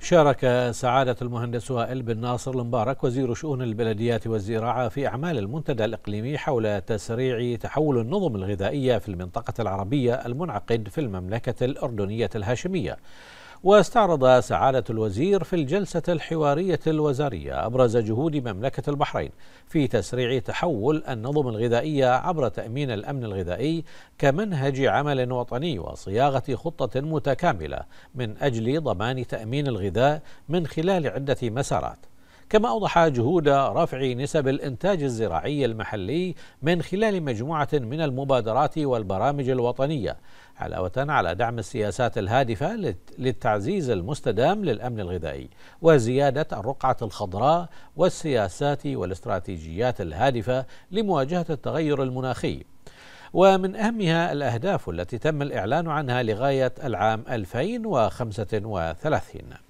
شارك سعادة المهندس وائل بن ناصر المبارك وزير شؤون البلديات والزراعة في أعمال المنتدى الإقليمي حول تسريع تحول النظم الغذائية في المنطقة العربية المنعقد في المملكة الأردنية الهاشمية واستعرض سعادة الوزير في الجلسة الحوارية الوزارية أبرز جهود مملكة البحرين في تسريع تحول النظم الغذائية عبر تأمين الأمن الغذائي كمنهج عمل وطني وصياغة خطة متكاملة من أجل ضمان تأمين الغذاء من خلال عدة مسارات كما أوضح جهود رفع نسب الإنتاج الزراعي المحلي من خلال مجموعة من المبادرات والبرامج الوطنية علاوة على دعم السياسات الهادفة للتعزيز المستدام للأمن الغذائي وزيادة الرقعة الخضراء والسياسات والاستراتيجيات الهادفة لمواجهة التغير المناخي ومن أهمها الأهداف التي تم الإعلان عنها لغاية العام 2035